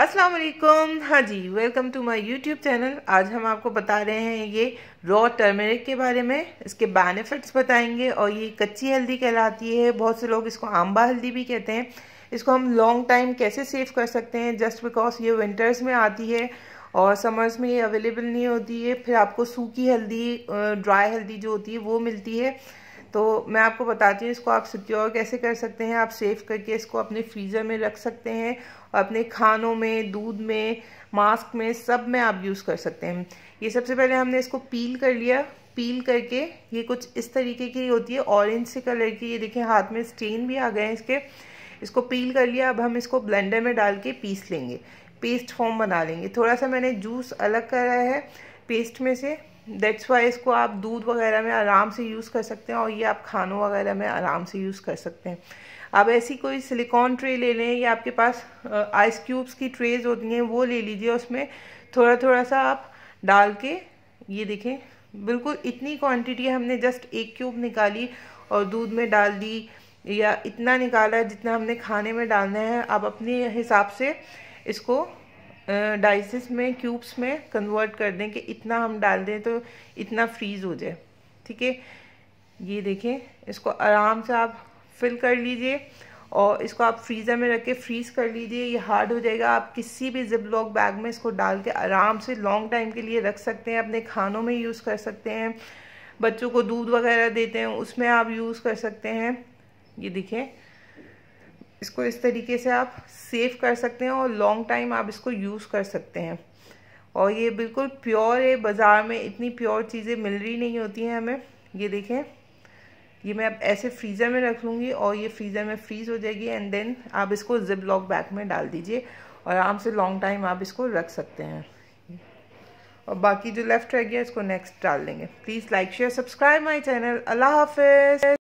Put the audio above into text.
अस्सलाम वालेकुम हाँ जी welcome to my YouTube channel आज हम आपको बता रहे हैं ये रॉ टर्मेरिक के बारे में इसके बेनिफिट्स बताएंगे और ये कच्ची हल्दी कहलाती है बहुत से लोग इसको आम्बा हल्दी भी कहते हैं इसको हम लॉन्ग टाइम कैसे सेव कर सकते हैं जस्ट बिकॉज ये विंटर्स में आती है और समर्स में ये अवेलेबल नहीं होती है फिर आपको सूखी हल्दी ड्राई हल्दी जो होती है वो मिलती है तो मैं आपको बताती हूँ इसको आप सिक्योर कैसे कर सकते हैं आप सेव करके इसको अपने फ्रीज़र में रख सकते हैं अपने खानों में दूध में मास्क में सब में आप यूज़ कर सकते हैं ये सबसे पहले हमने इसको पील कर लिया पील करके ये कुछ इस तरीके की होती है ऑरेंज से कलर की ये देखें हाथ में स्टेन भी आ गए हैं इसके इसको पील कर लिया अब हम इसको ब्लेंडर में डाल के पीस लेंगे पेस्ट फॉर्म बना लेंगे थोड़ा सा मैंने जूस अलग करा है पेस्ट में से दैट्स वाई इसको आप दूध वगैरह में आराम से यूज़ कर सकते हैं और ये आप खानों वगैरह में आराम से यूज़ कर सकते हैं आप ऐसी कोई सिलिकॉन ट्रे ले लें या आपके पास आइस क्यूब्स की ट्रेज होती हैं वो ले लीजिए उसमें थोड़ा थोड़ा सा आप डाल के ये देखें बिल्कुल इतनी क्वांटिटी हमने जस्ट एक क्यूब निकाली और दूध में डाल दी या इतना निकाला जितना हमने खाने में डालना है आप अपने हिसाब से इसको डाइसिस में क्यूब्स में कन्वर्ट कर दें कि इतना हम डाल दें तो इतना फ्रीज़ हो जाए ठीक है ये देखें इसको आराम से आप फिल कर लीजिए और इसको आप फ्रीज़र में रख के फ्रीज़ कर लीजिए ये हार्ड हो जाएगा आप किसी भी जिप लॉक बैग में इसको डाल के आराम से लॉन्ग टाइम के लिए रख सकते हैं अपने खानों में यूज़ कर सकते हैं बच्चों को दूध वगैरह देते हैं उसमें आप यूज़ कर सकते हैं ये देखें इसको इस तरीके से आप सेव कर सकते हैं और लॉन्ग टाइम आप इसको यूज़ कर सकते हैं और ये बिल्कुल प्योर है बाज़ार में इतनी प्योर चीज़ें मिल रही नहीं होती हैं हमें ये देखें ये मैं अब ऐसे फ्रीज़र में रख लूँगी और ये फ्रीज़र में फ्रीज़ हो जाएगी एंड देन आप इसको जिप लॉक बैग में डाल दीजिए और आराम से लॉन्ग टाइम आप इसको रख सकते हैं और बाकी जो लेफ़्ट रह गया इसको नेक्स्ट डाल देंगे please like share subscribe my channel अल्लाह हाफिज़